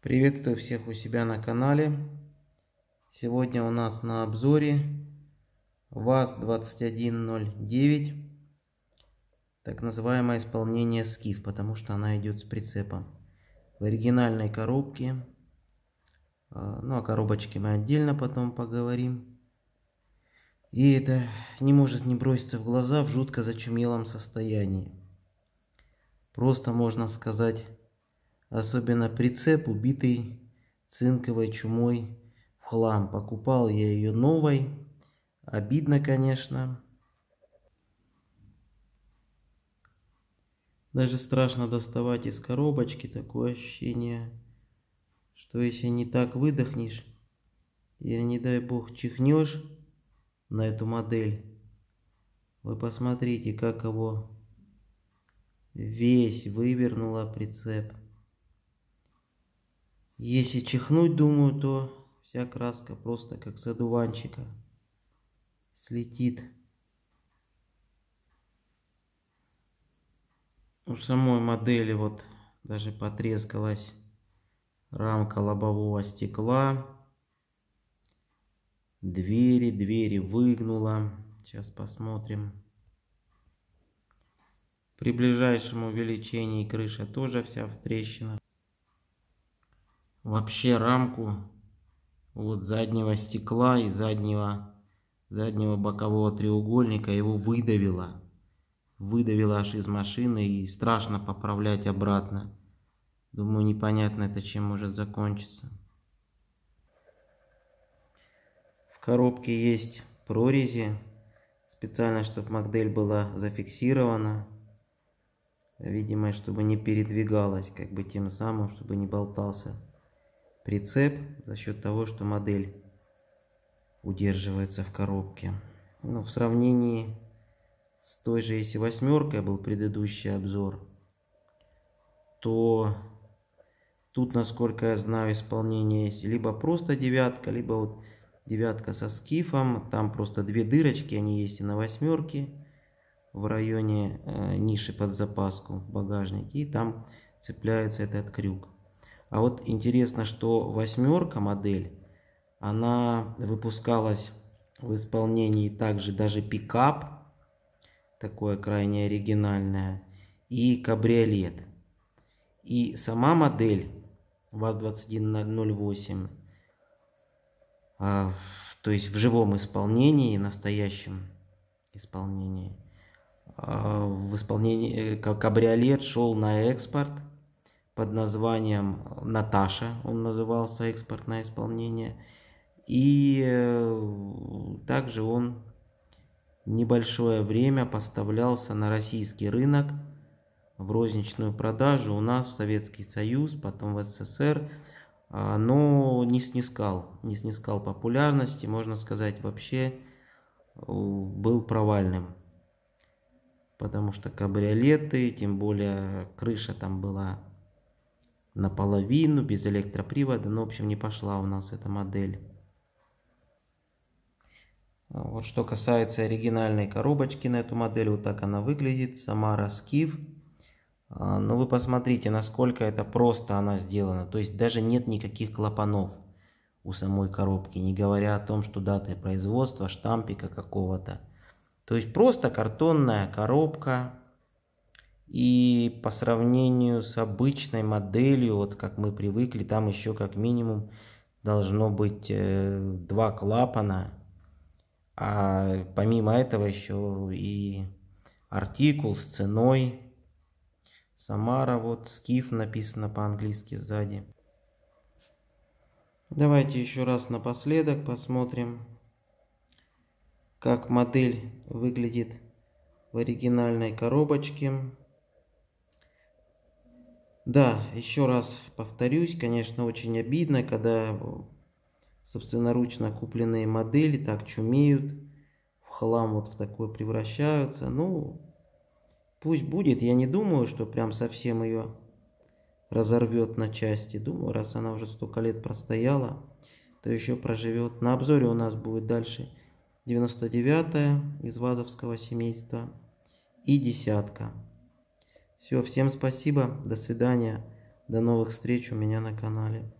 Приветствую всех у себя на канале. Сегодня у нас на обзоре ВАЗ-2109, так называемое исполнение скиф, потому что она идет с прицепом. В оригинальной коробке, а, ну о коробочке мы отдельно потом поговорим. И это не может не броситься в глаза в жутко зачумелом состоянии. Просто можно сказать Особенно прицеп, убитый цинковой чумой в хлам. Покупал я ее новой. Обидно, конечно. Даже страшно доставать из коробочки. Такое ощущение, что если не так выдохнешь, или, не дай бог, чихнешь на эту модель, вы посмотрите, как его весь вывернуло прицеп. Если чихнуть, думаю, то вся краска просто как с одуванчика слетит. У самой модели вот даже потрескалась рамка лобового стекла. Двери, двери выгнула. Сейчас посмотрим. При ближайшем увеличении крыша тоже вся в трещинах вообще рамку вот заднего стекла и заднего, заднего бокового треугольника его выдавило. Выдавило аж из машины и страшно поправлять обратно. Думаю, непонятно это чем может закончиться. В коробке есть прорези, специально, чтобы модель была зафиксирована. Видимо, чтобы не передвигалась, как бы тем самым, чтобы не болтался прицеп за счет того, что модель удерживается в коробке. Но ну, в сравнении с той же если восьмеркой был предыдущий обзор, то тут, насколько я знаю, исполнение есть либо просто девятка, либо вот девятка со скифом. Там просто две дырочки, они есть и на восьмерке в районе э, ниши под запаску в багажнике. И там цепляется этот крюк. А вот интересно, что восьмерка модель, она выпускалась в исполнении также даже пикап, такое крайне оригинальное, и кабриолет. И сама модель ВАЗ-2108, а, то есть в живом исполнении, настоящем исполнении, а, в исполнении э, кабриолет шел на экспорт – под названием «Наташа», он назывался «Экспортное исполнение». И э, также он небольшое время поставлялся на российский рынок в розничную продажу у нас в Советский Союз, потом в СССР, а, но не снискал, не снискал популярности, можно сказать, вообще э, был провальным. Потому что кабриолеты, тем более крыша там была наполовину, без электропривода. Ну, в общем, не пошла у нас эта модель. Вот что касается оригинальной коробочки на эту модель, вот так она выглядит. сама раскив. А, Но ну, вы посмотрите, насколько это просто она сделана. То есть даже нет никаких клапанов у самой коробки, не говоря о том, что даты производства, штампика какого-то. То есть просто картонная коробка, и по сравнению с обычной моделью, вот как мы привыкли, там еще как минимум должно быть э, два клапана. А помимо этого еще и артикул с ценой. Самара, вот скиф написано по-английски сзади. Давайте еще раз напоследок посмотрим, как модель выглядит в оригинальной коробочке. Да, еще раз повторюсь, конечно, очень обидно, когда собственноручно купленные модели так чумеют, в хлам вот в такое превращаются. Ну, пусть будет, я не думаю, что прям совсем ее разорвет на части. Думаю, раз она уже столько лет простояла, то еще проживет. На обзоре у нас будет дальше 99 из вазовского семейства и десятка. Все, всем спасибо, до свидания, до новых встреч у меня на канале.